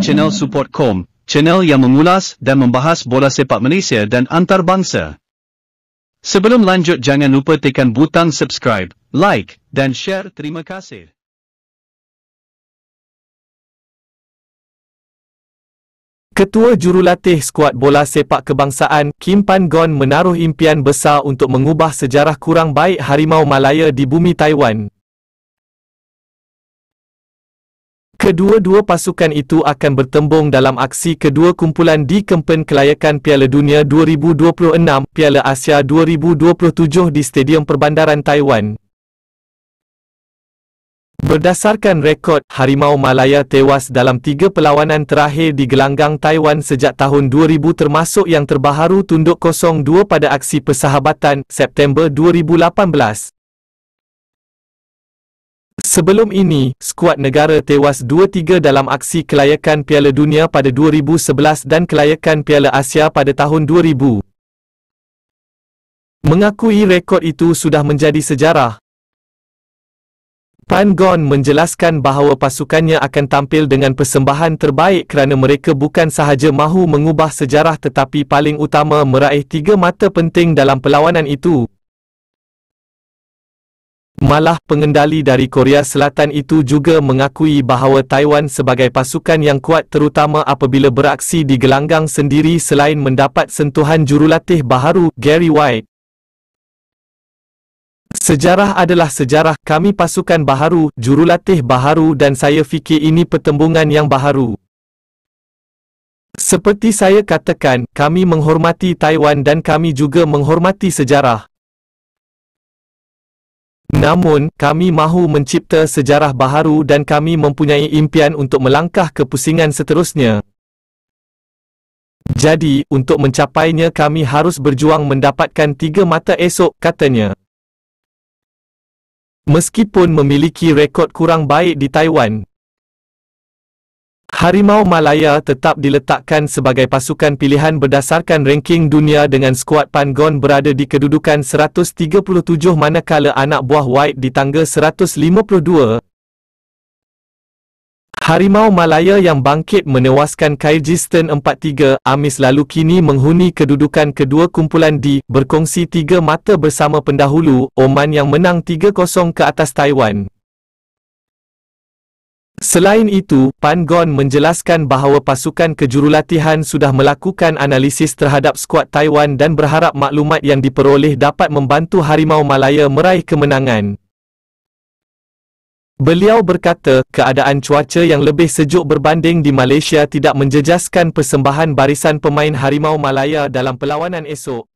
channel support.com, channel yang mengulas dan membahas bola sepak Malaysia dan antarabangsa. Sebelum lanjut jangan lupa tekan butang subscribe, like dan share. Terima kasih. Ketua Jurulatih Skuad Bola Sepak Kebangsaan, Kim Pan Gon menaruh impian besar untuk mengubah sejarah kurang baik Harimau Malaya di bumi Taiwan, Kedua-dua pasukan itu akan bertembung dalam aksi kedua kumpulan di kempen kelayakan Piala Dunia 2026 Piala Asia 2027 di Stadium Perbandaran Taiwan. Berdasarkan rekod, Harimau Malaya tewas dalam tiga perlawanan terakhir di gelanggang Taiwan sejak tahun 2000 termasuk yang terbaharu tunduk 0-2 pada aksi persahabatan September 2018. Sebelum ini, skuad negara tewas 2-3 dalam aksi kelayakan Piala Dunia pada 2011 dan kelayakan Piala Asia pada tahun 2000. Mengakui rekod itu sudah menjadi sejarah. Pan Gon menjelaskan bahawa pasukannya akan tampil dengan persembahan terbaik kerana mereka bukan sahaja mahu mengubah sejarah tetapi paling utama meraih tiga mata penting dalam perlawanan itu. Malah pengendali dari Korea Selatan itu juga mengakui bahawa Taiwan sebagai pasukan yang kuat terutama apabila beraksi di gelanggang sendiri selain mendapat sentuhan jurulatih baharu Gary White. Sejarah adalah sejarah, kami pasukan baharu, jurulatih baharu dan saya fikir ini pertembungan yang baharu. Seperti saya katakan, kami menghormati Taiwan dan kami juga menghormati sejarah. Namun, kami mahu mencipta sejarah baharu dan kami mempunyai impian untuk melangkah ke pusingan seterusnya. Jadi, untuk mencapainya kami harus berjuang mendapatkan tiga mata esok, katanya. Meskipun memiliki rekod kurang baik di Taiwan, Harimau Malaya tetap diletakkan sebagai pasukan pilihan berdasarkan ranking dunia dengan skuad Pangon berada di kedudukan 137 manakala anak buah White di tangga 152. Harimau Malaya yang bangkit menewaskan Kyrgyzstan 4-3 Amis lalu kini menghuni kedudukan kedua kumpulan D berkongsi tiga mata bersama pendahulu Oman yang menang 3-0 ke atas Taiwan. Selain itu, Pan Gon menjelaskan bahawa pasukan kejurulatihan sudah melakukan analisis terhadap skuad Taiwan dan berharap maklumat yang diperoleh dapat membantu Harimau Malaya meraih kemenangan. Beliau berkata, keadaan cuaca yang lebih sejuk berbanding di Malaysia tidak menjejaskan persembahan barisan pemain Harimau Malaya dalam perlawanan esok.